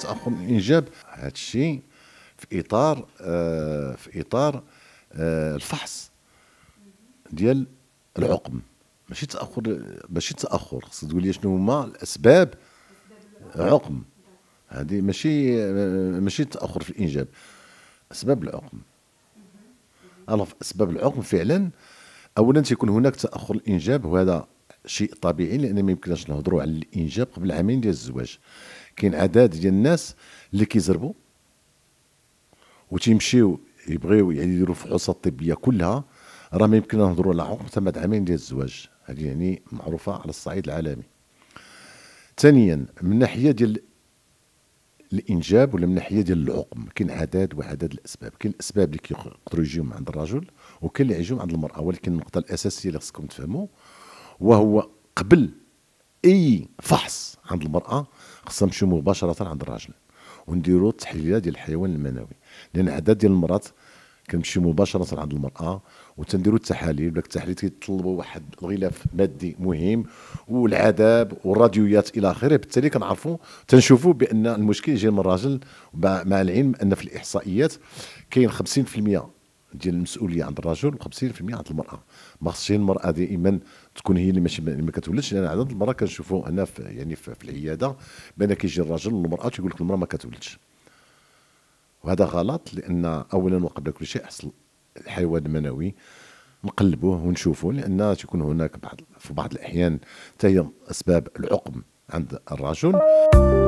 تاخر الانجاب هذا الشيء في اطار آه في اطار آه الفحص ديال العقم ماشي تاخر ماشي تاخر خصك تقول لي شنو هما الاسباب عقم هذه ماشي ماشي تاخر في الانجاب اسباب العقم الف اسباب العقم فعلا اولا تيكون هناك تاخر الانجاب وهذا شيء طبيعي لان ما يمكنش نهضروا على الانجاب قبل عامين ديال الزواج كاين عدد ديال الناس اللي كيزربوا وتيمشيو يبغيو يعني يديروا الفحوصات الطبيه كلها راه ما يمكن نهضروا على عقد بعد عامين ديال الزواج هذه يعني معروفه على الصعيد العالمي ثانيا من ناحيه ديال الانجاب ولا من ناحيه ديال العقم كاين عدد وعدد الاسباب كاين الاسباب اللي كيقدروا يجيو من عند الرجل وكاين اللي يجيو عند المراه ولكن النقطه الاساسيه اللي خصكم تفهموا وهو قبل اي فحص عند المراه خصنا نمشيو مباشره عند الراجل ونديروا التحليله ديال الحيوان المنوي لان عدد ديال المرات كنمشي مباشره عند المراه وتنديروا التحاليل بلاك التحاليل كيطلبوا واحد الغلاف مادي مهم والعذاب والراديويات الى اخره بالتالي كنعرفوا تنشوفوا بان المشكل جاي من الراجل مع العلم ان في الاحصائيات كاين 50% ديال المسؤوليه عند الرجل و50% عند المراه ما خصش المراه دائما تكون هي اللي ماشي ما كتولدش لان عدد المراه كنشوفوا هنا في يعني في العياده بان كيجي الرجل والمراه تيقول لك المراه ما كتولدش وهذا غلط لان اولا وقبل كل شيء حصل الحيوان المنوي نقلبوه ونشوفوه لان تكون هناك بعض في بعض الاحيان حتى هي اسباب العقم عند الرجل